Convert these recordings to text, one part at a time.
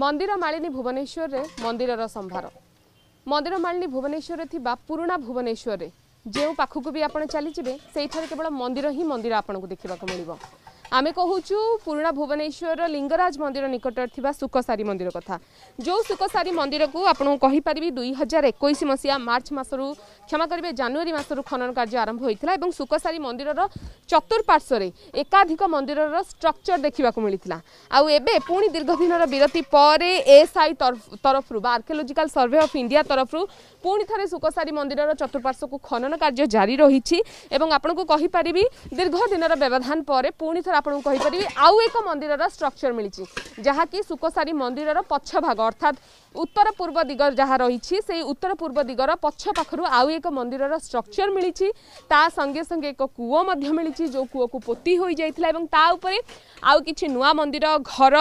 ମନ୍ଦିର ମାଳିନୀ ଭୁବନେଶ୍ୱରରେ ମନ୍ଦିରର ସମ୍ଭାର ମନ୍ଦିର ମାଳିନୀ ଭୁବନେଶ୍ୱରରେ ଥିବା ପୁରୁଣା ଭୁବନେଶ୍ୱରରେ ଯେଉଁ ପାଖକୁ ବି ଆପଣ ଚାଲିଯିବେ ସେଇଠାରେ କେବଳ ମନ୍ଦିର ହିଁ ମନ୍ଦିର ଆପଣଙ୍କୁ ଦେଖିବାକୁ ମିଳିବ আমি কহুছু পুরোনা ভুবনেশ্বর লিঙ্গরাজ মন্দির নিকটরে থাকা সুকসারী মন্দির কথা যে সুকসারী মন্দিরক আপনার কহিপারি দুই হাজার একুশ মশিয়া মার্চ মাসর ক্ষমা করবে জানুয়ারি মাসর খনন কার্য আরম্ভ হয়েছিল এবং সুকসারী মন্দির চতুর্শ্বরে একাধিক মন্দির স্ট্রকচর দেখা মিলিলা আবে পুঁ দীর্ঘদিনর বিরতি পরে এএসআই তরফর বা আর্কিওলোজিকাল সর্ভে অফ ইন্ডিয়া তরফর পুঁ থে সুকসারী মন্দির চতুর্পার্শ্বক খনন কার্য জারি রয়েছে এবং আপনার কহিপারি দীর্ঘদিনর ব্যবধান পরে পুঁ থে ଆପଣଙ୍କୁ କହିପାରିବି ଆଉ ଏକ ମନ୍ଦିରର ଷ୍ଟ୍ରକ୍ଚର ମିଳିଛି ଯାହାକି ସୁକସାରୀ ମନ୍ଦିରର ପଛ ଭାଗ ଅର୍ଥାତ୍ ଉତ୍ତର ପୂର୍ବ ଦିଗ ଯାହା ରହିଛି ସେଇ ଉତ୍ତର ପୂର୍ବ ଦିଗର ପଛ ପାଖରୁ ଆଉ ଏକ ମନ୍ଦିରର ଷ୍ଟ୍ରକ୍ଚର ମିଳିଛି ତା ସଙ୍ଗେ ସଙ୍ଗେ ଏକ କୂଅ ମଧ୍ୟ ମିଳିଛି ଯେଉଁ କୂଅକୁ ପୋତି ହୋଇଯାଇଥିଲା ଏବଂ ତା ଉପରେ ଆଉ କିଛି ନୂଆ ମନ୍ଦିର ଘର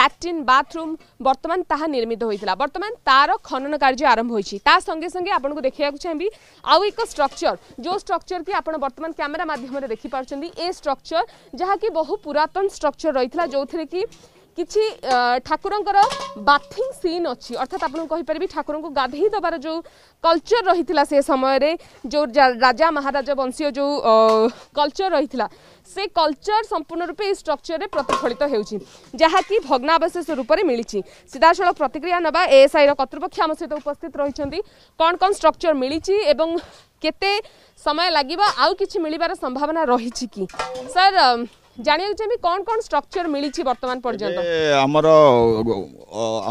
ଲାଟ୍ରିନ୍ ବାଥରୁମ୍ ବର୍ତ୍ତମାନ ତାହା ନିର୍ମିତ ହୋଇଥିଲା ବର୍ତ୍ତମାନ ତାର ଖନନ କାର୍ଯ୍ୟ ଆରମ୍ଭ ହୋଇଛି ତା ସଙ୍ଗେ ସଙ୍ଗେ ଆପଣଙ୍କୁ ଦେଖିବାକୁ ଚାହିଁବି ଆଉ ଏକ ଷ୍ଟ୍ରକ୍ଚର ଯେଉଁ ଷ୍ଟ୍ରକ୍ଚର କି ଆପଣ ବର୍ତ୍ତମାନ କ୍ୟାମେରା ମାଧ୍ୟମରେ ଦେଖିପାରୁଛନ୍ତି ଏ ଷ୍ଟ୍ରକ୍ଚର ଯାହାକି ବହୁ ପୁରାତନ ଷ୍ଟ୍ରକ୍ଚର ରହିଥିଲା ଯେଉଁଥିରେ କି କିଛି ଠାକୁରଙ୍କର ବାଥିଂ ସିନ୍ ଅଛି ଅର୍ଥାତ୍ ଆପଣଙ୍କୁ କହିପାରିବି ଠାକୁରଙ୍କୁ ଗାଧେଇ ଦେବାର ଯେଉଁ କଲଚର ରହିଥିଲା ସେ ସମୟରେ ଯେଉଁ ରାଜା ମହାରାଜା ବଂଶୀୟ ଯେଉଁ କଲଚର ରହିଥିଲା ସେ କଲଚର ସମ୍ପୂର୍ଣ୍ଣ ରୂପେ ଏହି ଷ୍ଟ୍ରକ୍ଚରରେ ପ୍ରତିଫଳିତ ହେଉଛି ଯାହାକି ଭଗ୍ନାବଶେଷ ରୂପରେ ମିଳିଛି ସିଧାସଳଖ ପ୍ରତିକ୍ରିୟା ନେବା ଏଏସ୍ଆଇର କର୍ତ୍ତୃପକ୍ଷ ଆମ ସହିତ ଉପସ୍ଥିତ ରହିଛନ୍ତି କ'ଣ କ'ଣ ଷ୍ଟ୍ରକ୍ଚର ମିଳିଛି ଏବଂ କେତେ ସମୟ ଲାଗିବ ଆଉ କିଛି ମିଳିବାର ସମ୍ଭାବନା ରହିଛି କି ସାର୍ জানিয়া চাইবি কোন কোন স্ট্রকচার মিলিছি বর্তমান পর্যন্ত আমার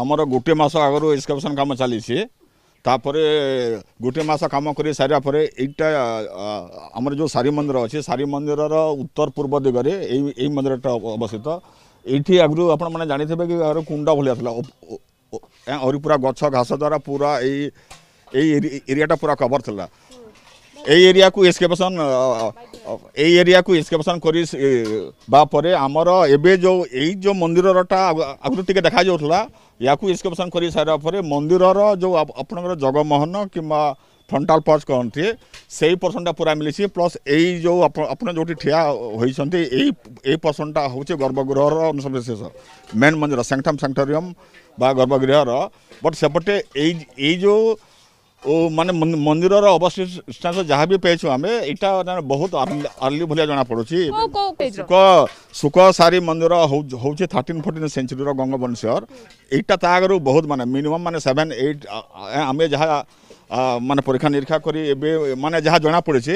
আমার গোটে মাস আগর এক্সকাভেশন কাম চালিছে তাপরে গোটে মাস কাম করে সারা পরে এইটা আমার যে সারি মন্দির অছে সারি মন্দিরর উত্তর পূর্ব দিগরে এই এই মন্দিরটা অবস্থিত এইটি আগর আপনার মানে জানিথিবে কি আর কুন্ডা ভলিয়া লা অরি পুরা গছ ঘাস দ্বারা পুরা এই এই এরিয়াটা পুরা কভার লা এই এরিয়াকু এসকেপসন এই এরিয়াকু এসকেপসন করি বাপরে আমার এবে যে এই যে মন্দিরটা আগুন টিকি দেখা যাওয়া ইয়াকু এসকেপসন করে সারা পরে মন্দিরর যে আপনার জগমোহন কিংবা ফ্রন্টাল পর্চ কহতি সেই পোর্সনটা পুরা মিলিছি প্লস এই যে আপনার যেটি ঠিয়া হয়েছেন এই এই পোর্সনটা হচ্ছে গর্ভগৃহর অনুসবিশেষ মেন মন্দির স্যাংটাম স্যাংটোরিয়াম বা গর্ভগৃহর বট সেপটে এই এই যে ଓ ମାନେ ମନ୍ଦିରର ଅବଶିଷ୍ଟାଂଶ ଯାହା ବି ପାଇଛୁ ଆମେ ଏଇଟା ବହୁତ ଆର୍ଲି ଭଳିଆ ଜଣାପଡ଼ୁଛି ଶୁକ ସାରି ମନ୍ଦିର ହେଉଛି ଥାର୍ଟିନ୍ ଫୋର୍ଟିନ୍ ସେଞ୍ଚୁରୀର ଗଙ୍ଗବଂଶୀୟର ଏଇଟା ତା ଆଗରୁ ବହୁତ ମାନେ ମିନିମମ୍ ମାନେ ସେଭେନ୍ ଏଇଟ୍ ଆମେ ଯାହା ମାନେ ପରୀକ୍ଷା ନିରୀକ୍ଷା କରି ଏବେ ମାନେ ଯାହା ଜଣାପଡ଼ିଛି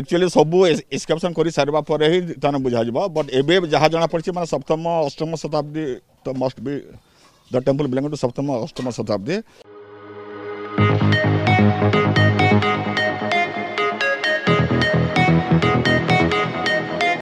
ଏକ୍ଚୁଆଲି ସବୁ এক্সকাপশন କରିସାରିବା ପରେ ହିଁ হি ବୁଝାଯିବ ବଟ୍ ଏବେ ଯାହା ଜଣାପଡ଼ିଛି ମାନେ ସପ୍ତମ ଅଷ୍ଟମ ଶତାବ୍ଦୀ ତ অষ্টম be the temple be the temple belong two